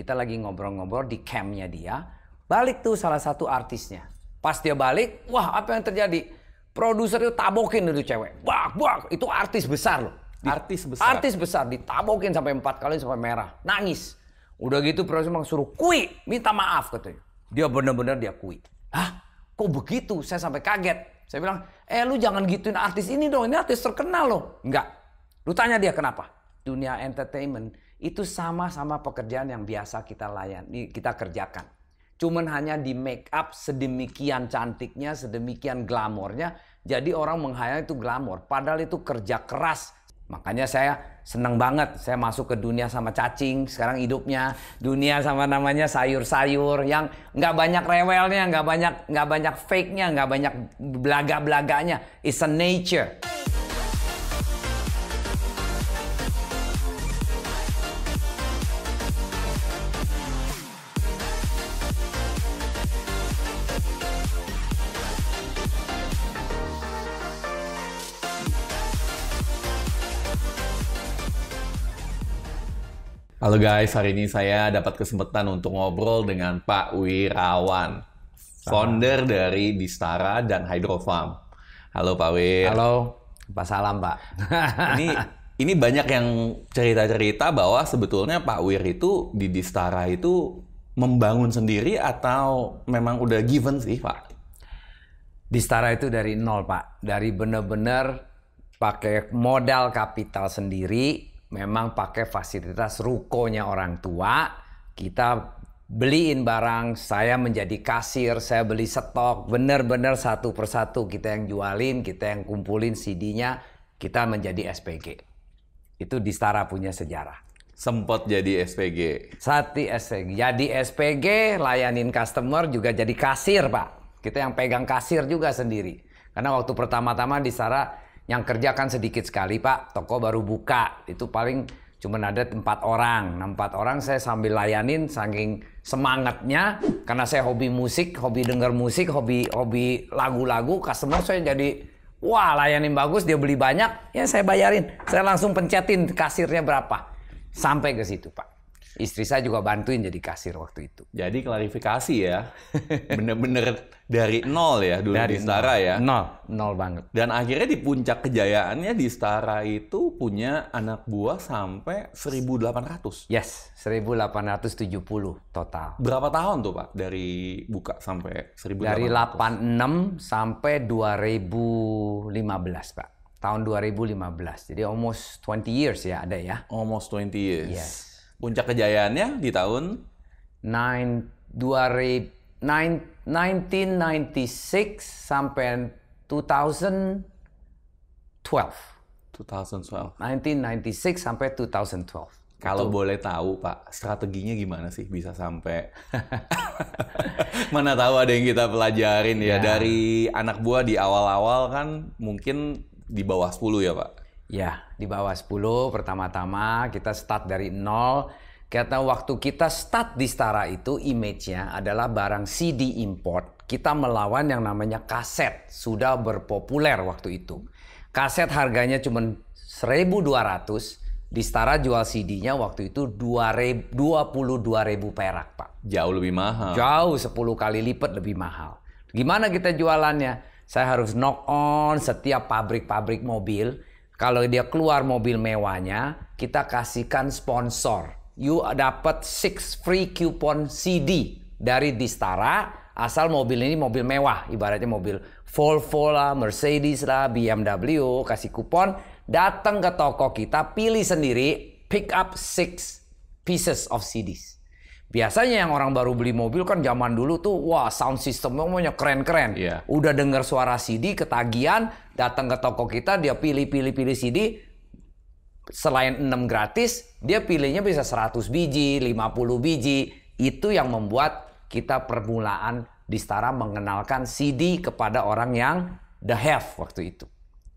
Kita lagi ngobrol-ngobrol di campnya dia. Balik tuh salah satu artisnya. Pas dia balik, wah apa yang terjadi? Produser itu tabokin dulu cewek. Bak, bak. Itu artis besar loh. Di, artis besar. Artis besar ditabokin sampai empat kali sampai merah, nangis. Udah gitu produser memang suruh kui, minta maaf katanya. Dia benar-benar dia kui. Hah? Kok begitu? Saya sampai kaget. Saya bilang, eh lu jangan gituin artis ini dong, ini artis terkenal loh. Enggak. Lu tanya dia kenapa? Dunia entertainment itu sama-sama pekerjaan yang biasa kita layani, kita kerjakan. Cuman hanya di make up sedemikian cantiknya, sedemikian glamornya, jadi orang menghayal itu glamor. Padahal itu kerja keras. Makanya saya senang banget saya masuk ke dunia sama cacing sekarang hidupnya dunia sama namanya sayur-sayur yang nggak banyak rewelnya nggak banyak nggak banyak fake nya nggak banyak belaga belaganya it's a nature Halo guys, hari ini saya dapat kesempatan untuk ngobrol dengan Pak Wirawan, founder dari Distara dan Hydrofarm. Halo Pak Wir. Halo, Pak Salam Pak. ini ini banyak yang cerita-cerita bahwa sebetulnya Pak Wir itu di Distara itu membangun sendiri atau memang udah given sih Pak? Distara itu dari nol Pak, dari benar-benar pakai modal kapital sendiri memang pakai fasilitas rukonya orang tua, kita beliin barang, saya menjadi kasir, saya beli stok, bener-bener satu persatu kita yang jualin, kita yang kumpulin CD-nya, kita menjadi SPG. Itu di Stara punya sejarah. Sempat jadi SPG. Sati SPG. Jadi SPG, layanin customer juga jadi kasir, Pak. Kita yang pegang kasir juga sendiri. Karena waktu pertama-tama di Stara, yang kerja kan sedikit sekali pak toko baru buka itu paling cuma ada empat orang nah, empat orang saya sambil layanin saking semangatnya karena saya hobi musik hobi denger musik hobi hobi lagu-lagu customer saya jadi wah layanin bagus dia beli banyak ya saya bayarin saya langsung pencetin kasirnya berapa sampai ke situ pak Istri saya juga bantuin jadi kasir waktu itu. Jadi klarifikasi ya, bener-bener dari nol ya dulu dari di Stara nol, ya. Nol, nol banget. Dan akhirnya di puncak kejayaannya di Stara itu punya anak buah sampai 1.800. Yes, 1.870 total. Berapa tahun tuh Pak dari buka sampai 1.800? Dari 86 sampai 2015 Pak. Tahun 2015, jadi almost 20 years ya ada ya. Almost 20 years. Yes puncak kejayaannya di tahun 9 ribu 9, 1996 sampai 2012. 2012. 1996 sampai 2012. Kalau Betul. boleh tahu, Pak, strateginya gimana sih bisa sampai mana tahu ada yang kita pelajarin ya, ya. dari anak buah di awal-awal kan mungkin di bawah 10 ya, Pak. Ya, di bawah 10 pertama-tama kita start dari nol karena waktu kita start di setara itu image-nya adalah barang CD import. Kita melawan yang namanya kaset, sudah berpopuler waktu itu. Kaset harganya cuma 1200, di setara jual CD-nya waktu itu 22.000 perak, Pak. Jauh lebih mahal. Jauh 10 kali lipat lebih mahal. Gimana kita jualannya? Saya harus knock on setiap pabrik-pabrik mobil kalau dia keluar mobil mewahnya, kita kasihkan sponsor. You dapat six free coupon CD dari Distara asal mobil ini mobil mewah, ibaratnya mobil Volvo lah, Mercedes lah, BMW, kasih kupon, datang ke toko kita, pilih sendiri, pick up six pieces of CDs. Biasanya yang orang baru beli mobil kan zaman dulu tuh wah sound system maunya keren-keren. Yeah. Udah dengar suara CD ketagihan, datang ke toko kita dia pilih-pilih-pilih CD selain 6 gratis, dia pilihnya bisa 100 biji, 50 biji. Itu yang membuat kita permulaan di Stara mengenalkan CD kepada orang yang the have waktu itu.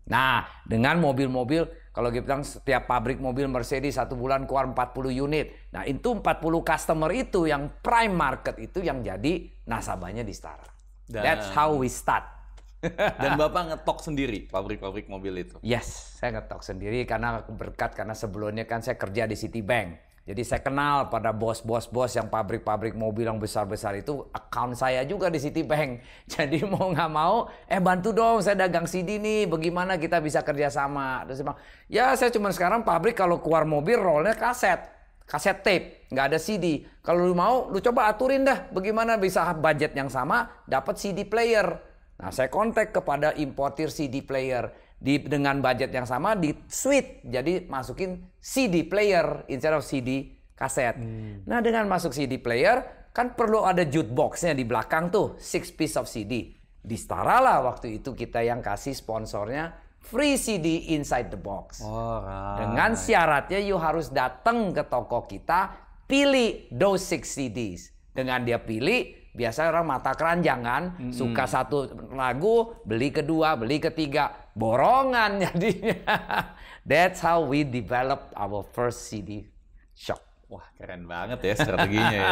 Nah, dengan mobil-mobil kalau kita bilang setiap pabrik mobil Mercedes satu bulan keluar 40 unit. Nah itu 40 customer itu yang prime market itu yang jadi nasabahnya di Stara. Dan, That's how we start. Dan Bapak ngetok sendiri pabrik-pabrik mobil itu? Yes, saya ngetok sendiri karena berkat karena sebelumnya kan saya kerja di Citibank. Jadi saya kenal pada bos-bos-bos yang pabrik-pabrik mobil yang besar-besar itu account saya juga di Citibank. Jadi mau nggak mau, eh bantu dong saya dagang CD nih, bagaimana kita bisa kerjasama. Terus saya bilang, ya saya cuma sekarang pabrik kalau keluar mobil rollnya kaset, kaset tape, nggak ada CD. Kalau lu mau, lu coba aturin dah bagaimana bisa budget yang sama dapat CD player. Nah saya kontak kepada importir CD player di dengan budget yang sama di switch jadi masukin CD player instead of CD kaset. Hmm. Nah dengan masuk CD player kan perlu ada jukeboxnya di belakang tuh six piece of CD. Di Stara lah waktu itu kita yang kasih sponsornya free CD inside the box. Oh, right. Dengan syaratnya you harus datang ke toko kita pilih those six CDs. Dengan dia pilih biasanya orang mata keranjang kan -hmm. suka satu lagu beli kedua beli ketiga borongan jadinya. That's how we developed our first CD shop. Wah, keren banget ya strateginya ya.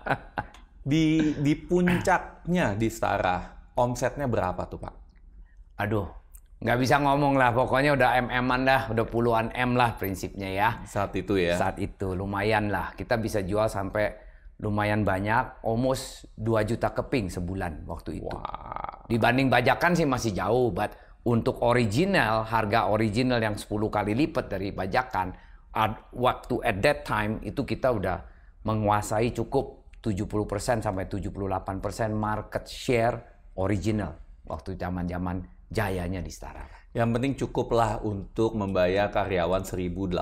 Di di puncaknya di Starah, omsetnya berapa tuh, Pak? Aduh, nggak bisa ngomong lah pokoknya udah mm-an dah, udah puluhan m lah prinsipnya ya saat itu ya saat itu lumayan lah kita bisa jual sampai lumayan banyak almost 2 juta keping sebulan waktu itu wow. dibanding bajakan sih masih jauh but untuk original harga original yang 10 kali lipat dari bajakan at, waktu at that time itu kita udah menguasai cukup 70% sampai 78% market share original waktu zaman-zaman jayanya di Starara. Yang penting cukuplah untuk membayar karyawan 1.800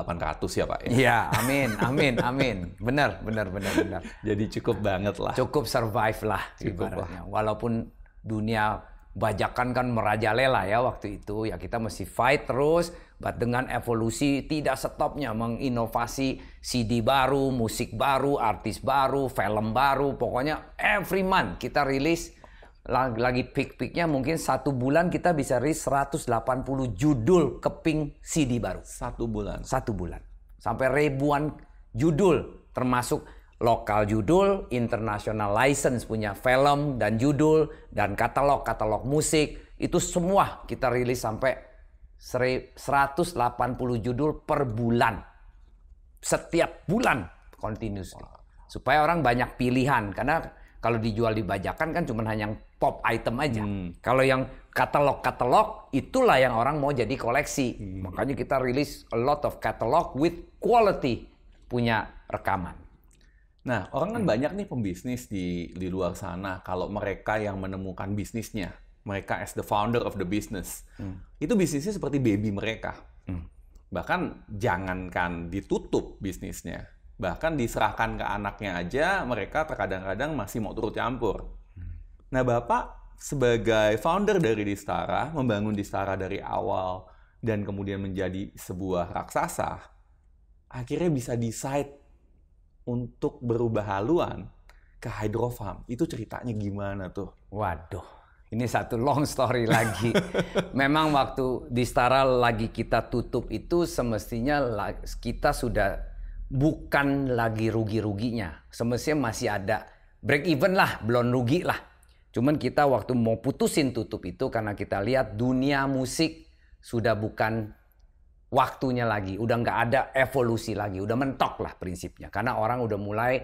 ya Pak. Ya, ya amin, amin, amin. Benar, benar, benar, benar. Jadi cukup banget lah. Cukup survive lah cukup Lah. Walaupun dunia bajakan kan merajalela ya waktu itu ya kita mesti fight terus but dengan evolusi tidak stopnya menginovasi CD baru, musik baru, artis baru, film baru pokoknya every month kita rilis lagi pick-piknya mungkin satu bulan kita bisa rilis 180 judul keping CD baru. Satu bulan. Satu bulan. Sampai ribuan judul termasuk lokal judul, international license punya film dan judul dan katalog-katalog musik itu semua kita rilis sampai 180 judul per bulan. Setiap bulan continuously. Supaya orang banyak pilihan karena kalau dijual dibajakan kan cuma hanya pop item aja. Hmm. Kalau yang katalog-katalog itulah yang orang mau jadi koleksi. Hmm. Makanya kita rilis a lot of catalog with quality punya rekaman. Nah, orang kan hmm. banyak nih pembisnis di di luar sana kalau mereka yang menemukan bisnisnya, mereka as the founder of the business. Hmm. Itu bisnisnya seperti baby mereka. Hmm. Bahkan jangankan ditutup bisnisnya, bahkan diserahkan ke anaknya aja mereka terkadang-kadang masih mau turut campur. Hmm. Nah, Bapak sebagai founder dari Distara, membangun Distara dari awal dan kemudian menjadi sebuah raksasa, akhirnya bisa decide untuk berubah haluan ke hydrofarm. Itu ceritanya gimana tuh? Waduh ini satu long story lagi. Memang waktu di Stara lagi kita tutup itu semestinya kita sudah bukan lagi rugi-ruginya. Semestinya masih ada break even lah, belum rugi lah. Cuman kita waktu mau putusin tutup itu karena kita lihat dunia musik sudah bukan waktunya lagi, udah nggak ada evolusi lagi, udah mentok lah prinsipnya. Karena orang udah mulai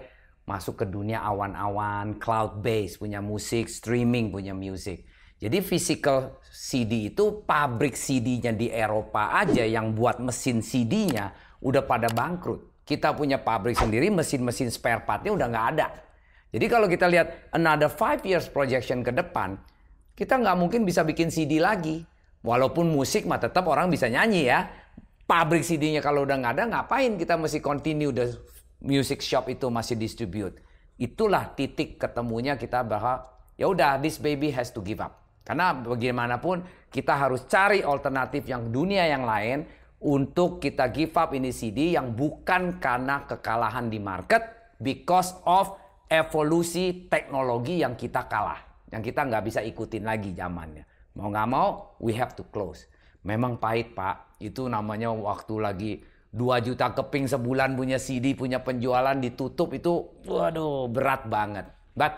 masuk ke dunia awan-awan, cloud base punya musik, streaming punya musik. Jadi physical CD itu pabrik CD-nya di Eropa aja yang buat mesin CD-nya udah pada bangkrut. Kita punya pabrik sendiri, mesin-mesin spare part-nya udah nggak ada. Jadi kalau kita lihat another five years projection ke depan, kita nggak mungkin bisa bikin CD lagi. Walaupun musik mah tetap orang bisa nyanyi ya pabrik CD-nya kalau udah nggak ada, ngapain kita mesti continue the music shop itu masih distribute. Itulah titik ketemunya kita bahwa ya udah this baby has to give up. Karena bagaimanapun kita harus cari alternatif yang dunia yang lain untuk kita give up ini CD yang bukan karena kekalahan di market because of evolusi teknologi yang kita kalah. Yang kita nggak bisa ikutin lagi zamannya. Mau nggak mau, we have to close. Memang pahit pak, itu namanya waktu lagi 2 juta keping sebulan punya CD, punya penjualan ditutup itu waduh berat banget. But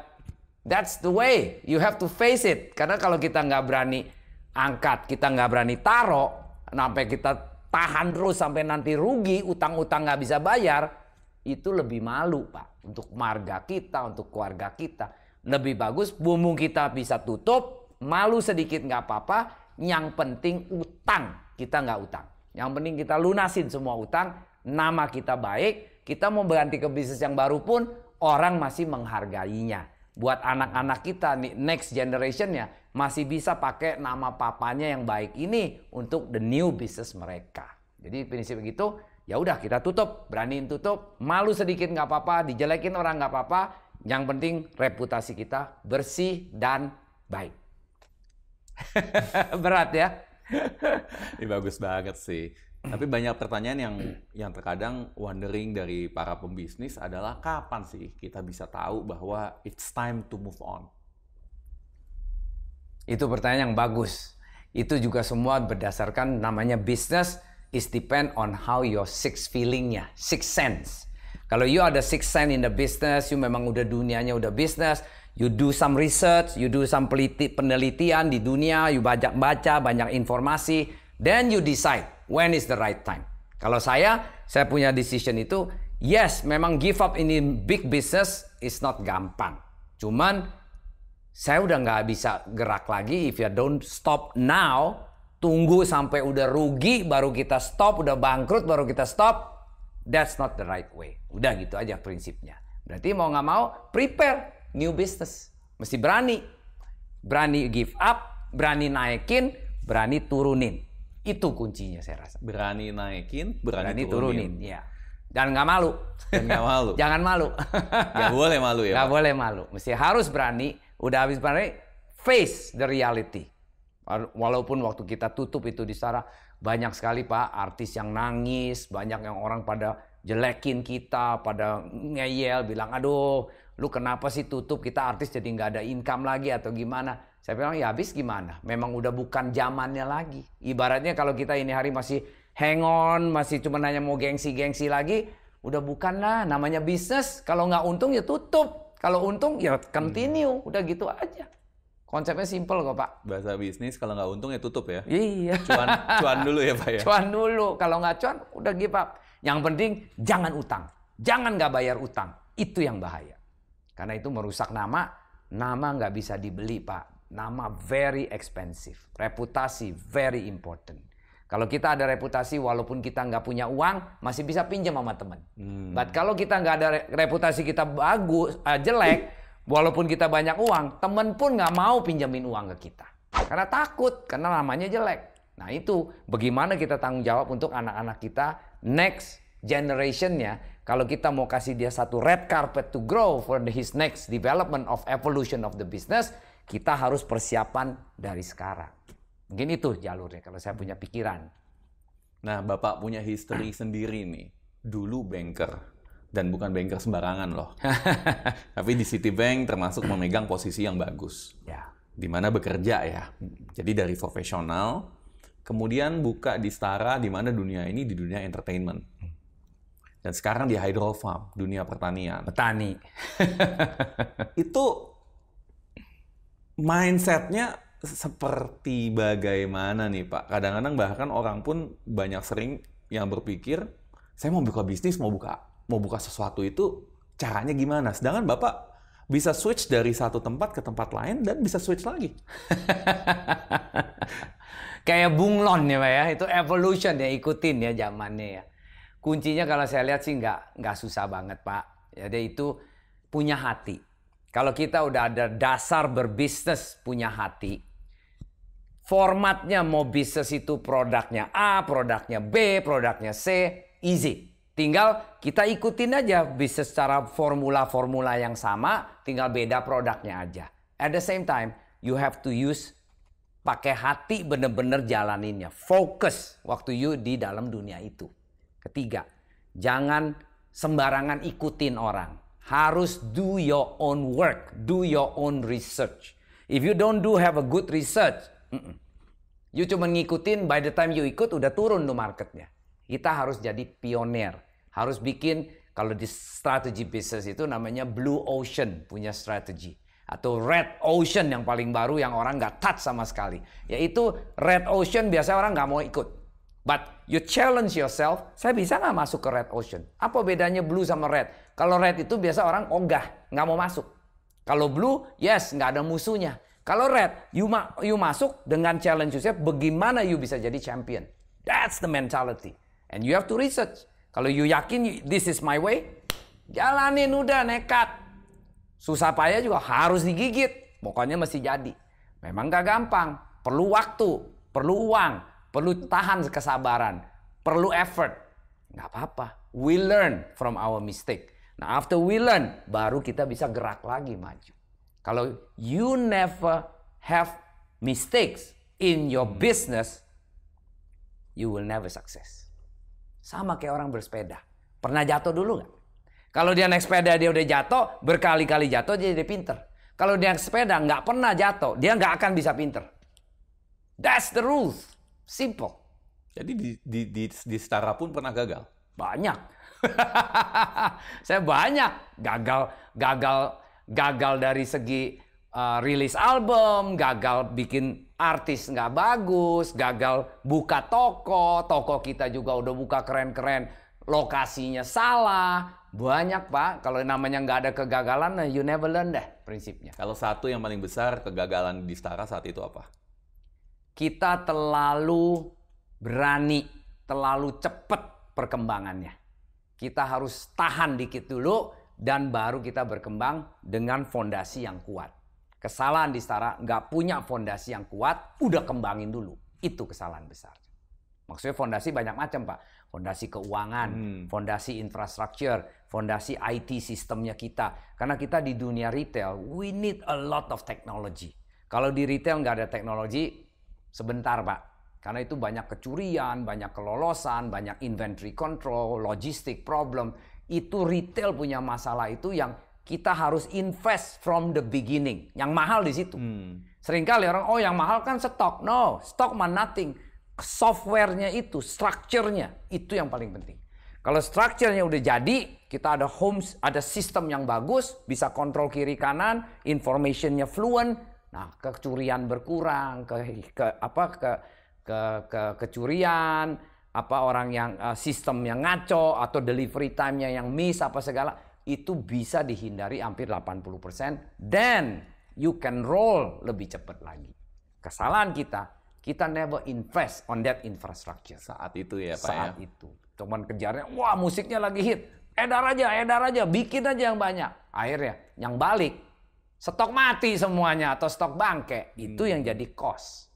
that's the way, you have to face it. Karena kalau kita nggak berani angkat, kita nggak berani taruh, sampai kita tahan terus sampai nanti rugi, utang-utang nggak bisa bayar, itu lebih malu Pak. Untuk marga kita, untuk keluarga kita. Lebih bagus bumbu kita bisa tutup, malu sedikit nggak apa-apa, yang penting utang, kita nggak utang. Yang penting kita lunasin semua utang, nama kita baik, kita mau berganti ke bisnis yang baru pun orang masih menghargainya. Buat anak-anak kita nih next generation ya masih bisa pakai nama papanya yang baik ini untuk the new business mereka. Jadi prinsip begitu, ya udah kita tutup, beraniin tutup, malu sedikit nggak apa-apa, dijelekin orang nggak apa-apa. Yang penting reputasi kita bersih dan baik. Berat ya. Ini bagus banget sih. Tapi banyak pertanyaan yang yang terkadang wondering dari para pembisnis adalah kapan sih kita bisa tahu bahwa it's time to move on? Itu pertanyaan yang bagus. Itu juga semua berdasarkan namanya bisnis is depend on how your six feelingnya, six sense. Kalau you ada six sense in the business, you memang udah dunianya udah bisnis, You do some research, you do some penelitian di dunia, you banyak baca, banyak informasi, then you decide when is the right time. Kalau saya, saya punya decision itu, yes, memang give up ini big business is not gampang. Cuman saya udah nggak bisa gerak lagi if you don't stop now, tunggu sampai udah rugi baru kita stop, udah bangkrut baru kita stop. That's not the right way. Udah gitu aja prinsipnya. Berarti mau nggak mau prepare new business. Mesti berani. Berani give up, berani naikin, berani turunin. Itu kuncinya saya rasa. Berani naikin, berani, berani turunin. turunin. Ya. Dan nggak malu. Dan nggak malu. Jangan malu. Nggak boleh malu ya. Nggak boleh malu. Mesti harus berani. Udah habis berani, face the reality. Walaupun waktu kita tutup itu di sana banyak sekali Pak artis yang nangis, banyak yang orang pada jelekin kita, pada ngeyel bilang aduh lu kenapa sih tutup kita artis jadi nggak ada income lagi atau gimana? Saya bilang ya habis gimana? Memang udah bukan zamannya lagi. Ibaratnya kalau kita ini hari masih hang on, masih cuma nanya mau gengsi-gengsi lagi, udah bukan lah namanya bisnis. Kalau nggak untung ya tutup. Kalau untung ya continue, hmm. udah gitu aja. Konsepnya simpel kok Pak. Bahasa bisnis kalau nggak untung ya tutup ya? Iya. Cuan, cuan dulu ya Pak ya? Cuan dulu. Kalau nggak cuan udah give up. Yang penting jangan utang. Jangan nggak bayar utang. Itu yang bahaya. Karena itu merusak nama, nama nggak bisa dibeli Pak. Nama very expensive, reputasi very important. Kalau kita ada reputasi walaupun kita nggak punya uang masih bisa pinjam sama teman. Hmm. But kalau kita nggak ada reputasi kita bagus, uh, jelek, walaupun kita banyak uang, teman pun nggak mau pinjamin uang ke kita. Karena takut, karena namanya jelek. Nah itu bagaimana kita tanggung jawab untuk anak-anak kita next generationnya kalau kita mau kasih dia satu red carpet to grow for the, his next development of evolution of the business, kita harus persiapan dari sekarang. Mungkin itu jalurnya kalau saya punya pikiran. Nah, Bapak punya history sendiri nih. Dulu banker dan bukan banker sembarangan loh. Tapi di Citibank termasuk memegang posisi yang bagus. Ya. Di mana bekerja ya. Hmm. Jadi dari profesional kemudian buka di Stara di mana dunia ini di dunia entertainment hmm. Dan sekarang di hydro farm, dunia pertanian. Petani. itu mindsetnya seperti bagaimana nih Pak? Kadang-kadang bahkan orang pun banyak sering yang berpikir, saya mau buka bisnis, mau buka mau buka sesuatu itu caranya gimana? Sedangkan Bapak bisa switch dari satu tempat ke tempat lain dan bisa switch lagi. Kayak bunglon ya Pak ya, itu evolution ya ikutin ya zamannya ya kuncinya kalau saya lihat sih nggak nggak susah banget pak. Jadi itu punya hati. Kalau kita udah ada dasar berbisnis punya hati, formatnya mau bisnis itu produknya A, produknya B, produknya C, easy. Tinggal kita ikutin aja bisnis secara formula-formula yang sama, tinggal beda produknya aja. At the same time, you have to use pakai hati bener-bener jalaninnya. Fokus waktu you di dalam dunia itu. Ketiga, jangan sembarangan ikutin orang. Harus do your own work, do your own research. If you don't do have a good research, mm -mm. you cuma ngikutin by the time you ikut udah turun tuh marketnya. Kita harus jadi pioner, harus bikin kalau di strategi bisnis itu namanya blue ocean punya strategi atau red ocean yang paling baru yang orang nggak touch sama sekali yaitu red ocean biasanya orang nggak mau ikut But you challenge yourself, saya bisa nggak masuk ke red ocean? Apa bedanya blue sama red? Kalau red itu biasa orang ogah, nggak mau masuk. Kalau blue, yes, nggak ada musuhnya. Kalau red, you, ma you masuk dengan challenge yourself, bagaimana you bisa jadi champion? That's the mentality. And you have to research. Kalau you yakin this is my way, jalanin udah nekat. Susah payah juga harus digigit. Pokoknya mesti jadi. Memang gak gampang. Perlu waktu, perlu uang, perlu tahan kesabaran, perlu effort. Nggak apa-apa. We learn from our mistake. Nah, after we learn, baru kita bisa gerak lagi maju. Kalau you never have mistakes in your business, you will never success. Sama kayak orang bersepeda. Pernah jatuh dulu nggak? Kalau dia naik sepeda dia udah jatuh, berkali-kali jatuh dia jadi pinter. Kalau dia naik sepeda nggak pernah jatuh, dia nggak akan bisa pinter. That's the rules. Simple. Jadi di, di, di, di setara pun pernah gagal? Banyak. saya banyak gagal gagal gagal dari segi uh, rilis album, gagal bikin artis nggak bagus, gagal buka toko, toko kita juga udah buka keren-keren, lokasinya salah, banyak pak. Kalau namanya nggak ada kegagalan, nah, you never learn deh prinsipnya. Kalau satu yang paling besar kegagalan di Stara saat itu apa? kita terlalu berani, terlalu cepat perkembangannya. Kita harus tahan dikit dulu dan baru kita berkembang dengan fondasi yang kuat. Kesalahan di Stara nggak punya fondasi yang kuat, udah kembangin dulu. Itu kesalahan besar. Maksudnya fondasi banyak macam Pak. Fondasi keuangan, hmm. fondasi infrastruktur, fondasi IT sistemnya kita. Karena kita di dunia retail, we need a lot of technology. Kalau di retail nggak ada teknologi, Sebentar Pak, karena itu banyak kecurian, banyak kelolosan, banyak inventory control, logistik problem. Itu retail punya masalah itu yang kita harus invest from the beginning. Yang mahal di situ. Hmm. Seringkali orang, oh yang mahal kan stok. No, stok mah nothing. Softwarenya itu, structure itu yang paling penting. Kalau structure udah jadi, kita ada homes, ada sistem yang bagus, bisa kontrol kiri kanan, information-nya fluent, Nah, kecurian berkurang, ke, ke apa ke ke, ke kecurian, apa orang yang uh, sistem yang ngaco atau delivery time-nya yang miss apa segala itu bisa dihindari hampir 80%. dan you can roll lebih cepat lagi. Kesalahan kita, kita never invest on that infrastructure. Saat itu ya, Pak. Saat ya? itu. Cuman kejarnya, wah musiknya lagi hit. Edar aja, edar aja, bikin aja yang banyak. Akhirnya yang balik stok mati semuanya atau stok bangke hmm. itu yang jadi kos,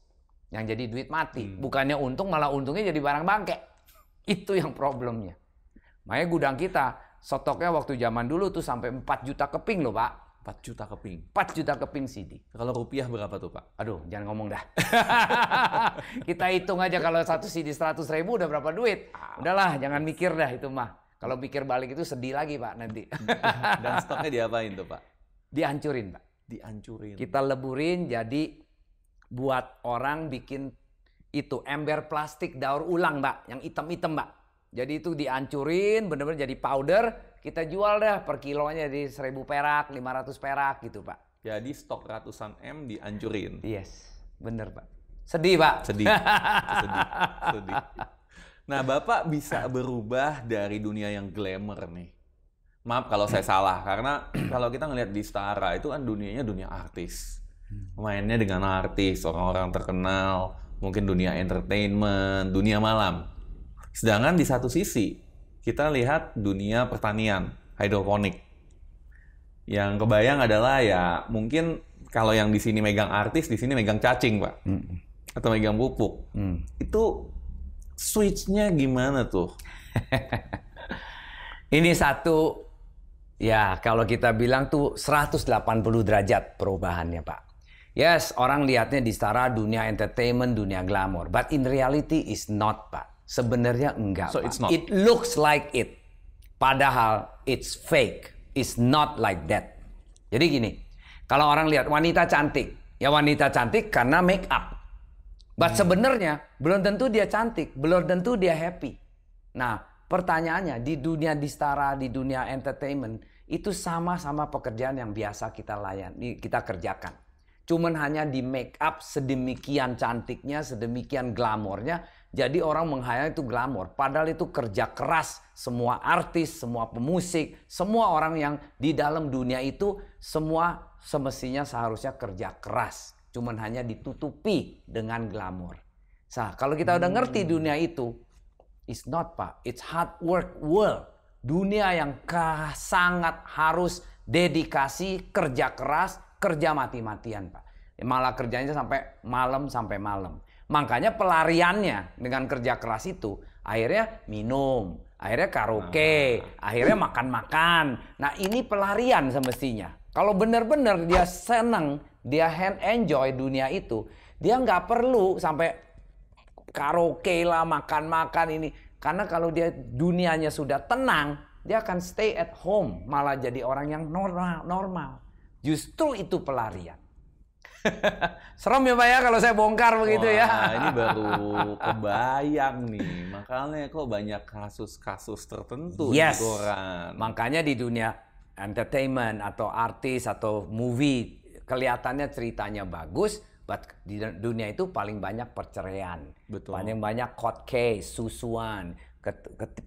yang jadi duit mati hmm. bukannya untung malah untungnya jadi barang bangke itu yang problemnya makanya gudang kita stoknya waktu zaman dulu tuh sampai 4 juta keping loh pak 4 juta keping 4 juta keping CD kalau rupiah berapa tuh pak aduh jangan ngomong dah kita hitung aja kalau satu CD seratus ribu udah berapa duit ah. udahlah jangan mikir dah itu mah kalau mikir balik itu sedih lagi pak nanti. Dan stoknya diapain tuh pak? Dihancurin, Pak. Dihancurin. Kita leburin jadi buat orang bikin itu ember plastik daur ulang, Mbak, yang hitam-hitam, Mbak. Jadi itu dihancurin, bener-bener jadi powder, kita jual dah per kilonya di 1000 perak, 500 perak gitu, Pak. Jadi stok ratusan M dihancurin. Yes, bener, Pak. Sedih, Pak. Sedih. Sedih. Sedih. Nah, Bapak bisa berubah dari dunia yang glamour nih maaf kalau saya hmm. salah karena kalau kita ngelihat di Stara itu kan dunianya dunia artis hmm. mainnya dengan artis orang-orang terkenal mungkin dunia entertainment dunia malam sedangkan di satu sisi kita lihat dunia pertanian hidroponik yang kebayang adalah ya mungkin kalau yang di sini megang artis di sini megang cacing pak hmm. atau megang pupuk hmm. itu switchnya gimana tuh ini satu Ya, kalau kita bilang tuh 180 derajat perubahannya, Pak. Yes, orang lihatnya di setara dunia entertainment, dunia glamor. But in reality is not, Pak. Sebenarnya enggak, so Pak. It's not. It looks like it. Padahal it's fake. It's not like that. Jadi gini, kalau orang lihat wanita cantik, ya wanita cantik karena make up. But hmm. sebenarnya belum tentu dia cantik, belum tentu dia happy. Nah, pertanyaannya di dunia di setara, di dunia entertainment, itu sama-sama pekerjaan yang biasa kita layani, kita kerjakan. Cuman hanya di make up sedemikian cantiknya, sedemikian glamornya, jadi orang menghayal itu glamor. Padahal itu kerja keras semua artis, semua pemusik, semua orang yang di dalam dunia itu semua semestinya seharusnya kerja keras. Cuman hanya ditutupi dengan glamor. Nah, kalau kita udah ngerti hmm. dunia itu, it's not pak, it's hard work world dunia yang sangat harus dedikasi, kerja keras, kerja mati-matian, Pak. Ya, malah kerjanya sampai malam sampai malam. Makanya pelariannya dengan kerja keras itu akhirnya minum, akhirnya karaoke, ah. akhirnya makan-makan. Nah, ini pelarian semestinya. Kalau benar-benar dia senang, dia hand enjoy dunia itu, dia nggak perlu sampai karaoke lah, makan-makan ini karena kalau dia dunianya sudah tenang, dia akan stay at home, malah jadi orang yang normal. normal. Justru itu pelarian. Serem ya Pak ya kalau saya bongkar begitu ya. Wah, ya. ini baru kebayang nih. Makanya kok banyak kasus-kasus tertentu yes. di koran. Makanya di dunia entertainment atau artis atau movie kelihatannya ceritanya bagus, But di dunia itu paling banyak perceraian, Betul. paling banyak court case, susuan,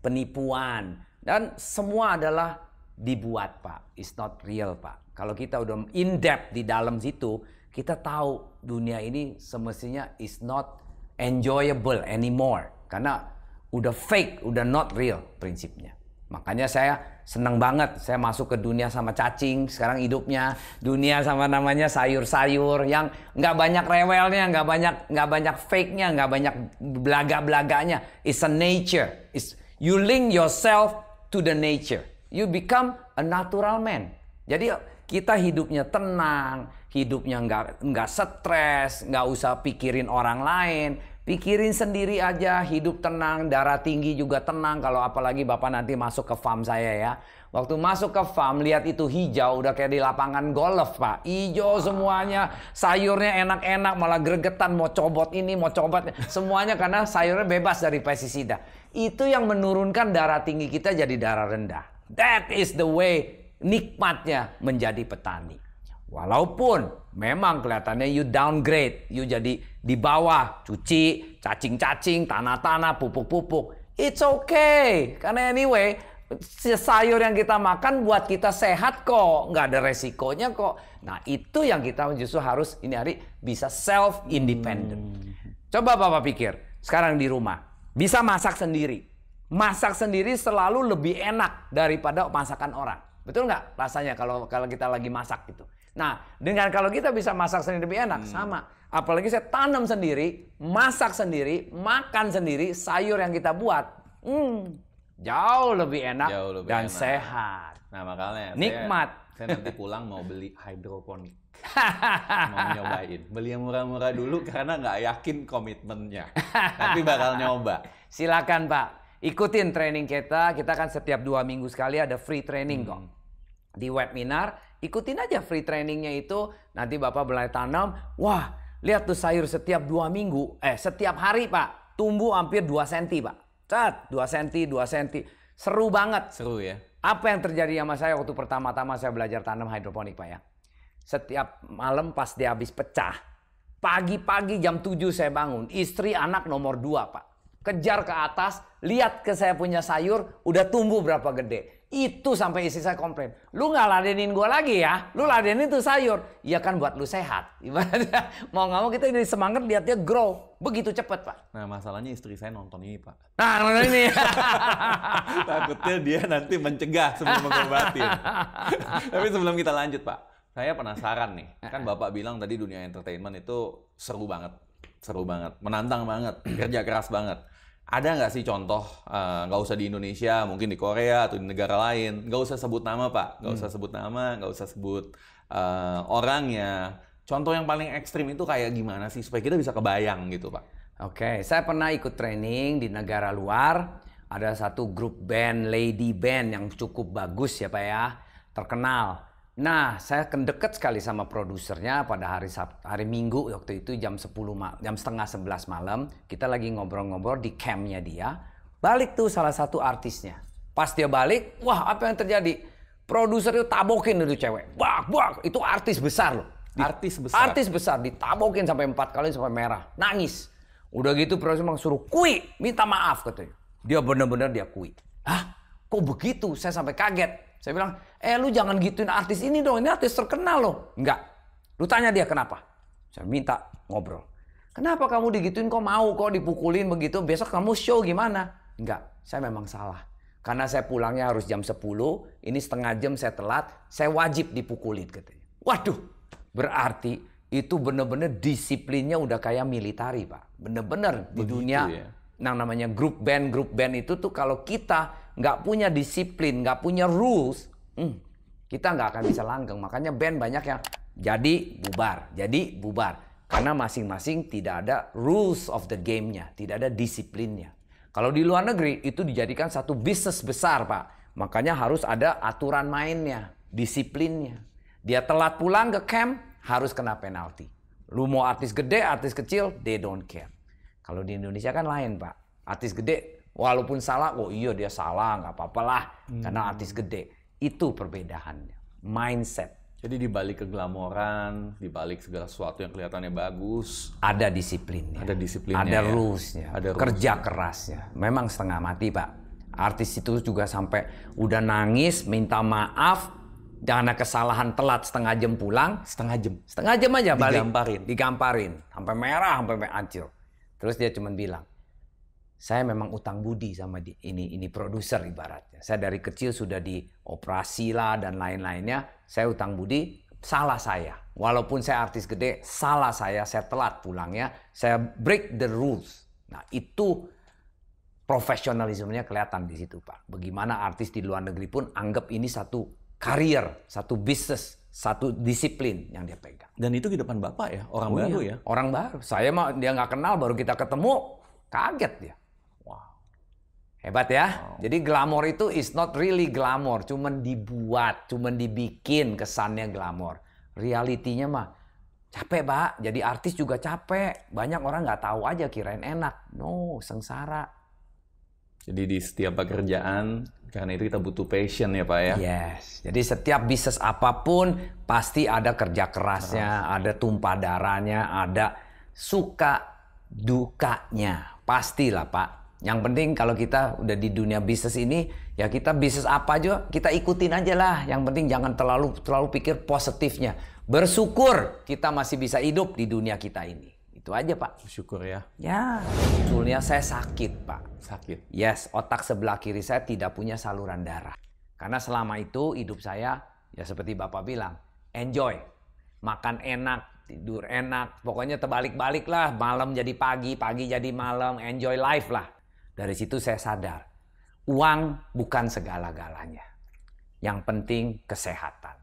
penipuan, dan semua adalah dibuat pak. It's not real pak. Kalau kita udah in depth di dalam situ, kita tahu dunia ini semestinya is not enjoyable anymore karena udah fake, udah not real prinsipnya. Makanya saya senang banget saya masuk ke dunia sama cacing sekarang hidupnya dunia sama namanya sayur-sayur yang nggak banyak rewelnya nggak banyak nggak banyak fake nya nggak banyak belaga belaganya it's a nature it's you link yourself to the nature you become a natural man jadi kita hidupnya tenang hidupnya nggak nggak stres nggak usah pikirin orang lain Pikirin sendiri aja, hidup tenang, darah tinggi juga tenang kalau apalagi Bapak nanti masuk ke farm saya ya. Waktu masuk ke farm, lihat itu hijau, udah kayak di lapangan golf Pak. Hijau semuanya, sayurnya enak-enak, malah gregetan, mau cobot ini, mau cobot. Semuanya karena sayurnya bebas dari pestisida. Itu yang menurunkan darah tinggi kita jadi darah rendah. That is the way nikmatnya menjadi petani. Walaupun memang kelihatannya you downgrade, you jadi di bawah, cuci, cacing-cacing, tanah-tanah, pupuk-pupuk. It's okay. Karena anyway, sayur yang kita makan buat kita sehat kok, nggak ada resikonya kok. Nah itu yang kita justru harus ini hari bisa self independent. Hmm. Coba bapak pikir sekarang di rumah bisa masak sendiri, masak sendiri selalu lebih enak daripada masakan orang. Betul nggak rasanya kalau kalau kita lagi masak gitu? Nah, dengan kalau kita bisa masak sendiri lebih enak, hmm. sama. Apalagi saya tanam sendiri, masak sendiri, makan sendiri, sayur yang kita buat, hmm, jauh lebih enak jauh lebih dan enak. sehat. Nah, makanya nikmat. Saya, saya nanti pulang mau beli hidroponik. mau nyobain. Beli yang murah-murah dulu karena nggak yakin komitmennya. Tapi bakal nyoba. Silakan, Pak. Ikutin training kita. Kita kan setiap dua minggu sekali ada free training hmm. kok. Di webinar ikutin aja free trainingnya itu. Nanti Bapak mulai tanam, wah lihat tuh sayur setiap dua minggu, eh setiap hari Pak, tumbuh hampir 2 cm Pak. Cat, 2 cm, 2 cm. Seru banget. Seru ya. Apa yang terjadi sama saya waktu pertama-tama saya belajar tanam hidroponik Pak ya. Setiap malam pas dia habis pecah, pagi-pagi jam 7 saya bangun, istri anak nomor 2 Pak. Kejar ke atas, lihat ke saya punya sayur, udah tumbuh berapa gede itu sampai istri saya komplain. Lu nggak ladenin gue lagi ya. Lu ladenin tuh sayur. Ya kan buat lu sehat. Ibaratnya mau nggak mau kita ini semangat lihatnya grow. Begitu cepet Pak. Nah masalahnya istri saya nonton ini Pak. Nah nonton ini. Takutnya dia nanti mencegah sebelum mengobati. Tapi sebelum kita lanjut Pak. Saya penasaran nih. Kan Bapak bilang tadi dunia entertainment itu seru banget. Seru banget. Menantang banget. Kerja keras banget ada nggak sih contoh eh, nggak uh, usah di Indonesia mungkin di Korea atau di negara lain nggak usah sebut nama pak nggak usah hmm. sebut nama nggak usah sebut uh, orangnya contoh yang paling ekstrim itu kayak gimana sih supaya kita bisa kebayang gitu pak oke okay. saya pernah ikut training di negara luar ada satu grup band lady band yang cukup bagus ya pak ya terkenal Nah, saya kan dekat sekali sama produsernya pada hari Sabtu, hari Minggu waktu itu jam 10 jam setengah 11 malam kita lagi ngobrol-ngobrol di campnya dia. Balik tuh salah satu artisnya. Pas dia balik, wah apa yang terjadi? Produser itu tabokin dulu cewek. Bak, bak, itu artis besar loh. Di, artis besar. Artis besar ditabokin sampai empat kali sampai merah, nangis. Udah gitu produser memang suruh kui, minta maaf katanya. Dia benar-benar dia kui. Hah? Kok begitu? Saya sampai kaget saya bilang, eh lu jangan gituin artis ini dong, ini artis terkenal loh. Enggak. Lu tanya dia kenapa. Saya minta ngobrol. Kenapa kamu digituin kok mau kok dipukulin begitu, besok kamu show gimana? Enggak, saya memang salah. Karena saya pulangnya harus jam 10, ini setengah jam saya telat, saya wajib dipukulin katanya. Waduh, berarti itu bener-bener disiplinnya udah kayak militari pak bener-bener di dunia ya? yang namanya grup band grup band itu tuh kalau kita nggak punya disiplin, nggak punya rules, hmm, kita nggak akan bisa langgeng. Makanya band banyak yang jadi bubar, jadi bubar. Karena masing-masing tidak ada rules of the game-nya, tidak ada disiplinnya. Kalau di luar negeri itu dijadikan satu bisnis besar, Pak. Makanya harus ada aturan mainnya, disiplinnya. Dia telat pulang ke camp harus kena penalti. Lu mau artis gede, artis kecil, they don't care. Kalau di Indonesia kan lain, Pak. Artis gede Walaupun salah, oh iya dia salah, nggak apa-apalah, hmm. karena artis gede. Itu perbedaannya, mindset. Jadi dibalik kegelamoran, dibalik segala sesuatu yang kelihatannya bagus, ada disiplinnya. Ada disiplinnya. Ada ya. rulesnya. Ada rules kerja kerasnya. Memang setengah mati, Pak. Artis itu juga sampai udah nangis, minta maaf, karena kesalahan telat setengah jam pulang. Setengah jam. Setengah jam aja balik. Digamparin. Digamparin. Sampai merah, sampai hancur. Terus dia cuma bilang, saya memang utang budi sama di, ini ini produser ibaratnya. Saya dari kecil sudah dioperasi lah dan lain-lainnya. Saya utang budi, salah saya. Walaupun saya artis gede, salah saya. Saya telat pulangnya. Saya break the rules. Nah itu profesionalismenya kelihatan di situ Pak. Bagaimana artis di luar negeri pun anggap ini satu karier, satu bisnis, satu disiplin yang dia pegang. Dan itu di depan Bapak ya, orang oh, baru ya. ya. Orang baru. Saya mah dia nggak kenal baru kita ketemu, kaget dia. Hebat ya. Wow. Jadi glamor itu is not really glamor, cuman dibuat, cuman dibikin kesannya glamor. Realitinya mah capek, Pak. Jadi artis juga capek. Banyak orang nggak tahu aja kirain enak. No, sengsara. Jadi di setiap pekerjaan karena itu kita butuh passion ya, Pak ya. Yes. Jadi setiap bisnis apapun pasti ada kerja kerasnya, Keras. ada tumpah darahnya, ada suka dukanya. Pastilah, Pak yang penting kalau kita udah di dunia bisnis ini, ya kita bisnis apa aja kita ikutin aja lah. Yang penting jangan terlalu terlalu pikir positifnya. Bersyukur kita masih bisa hidup di dunia kita ini. Itu aja Pak. Bersyukur ya. Ya. Sebetulnya saya sakit Pak. Sakit. Yes, otak sebelah kiri saya tidak punya saluran darah. Karena selama itu hidup saya ya seperti Bapak bilang, enjoy. Makan enak, tidur enak, pokoknya terbalik-balik lah, malam jadi pagi, pagi jadi malam, enjoy life lah. Dari situ saya sadar, uang bukan segala-galanya. Yang penting kesehatan.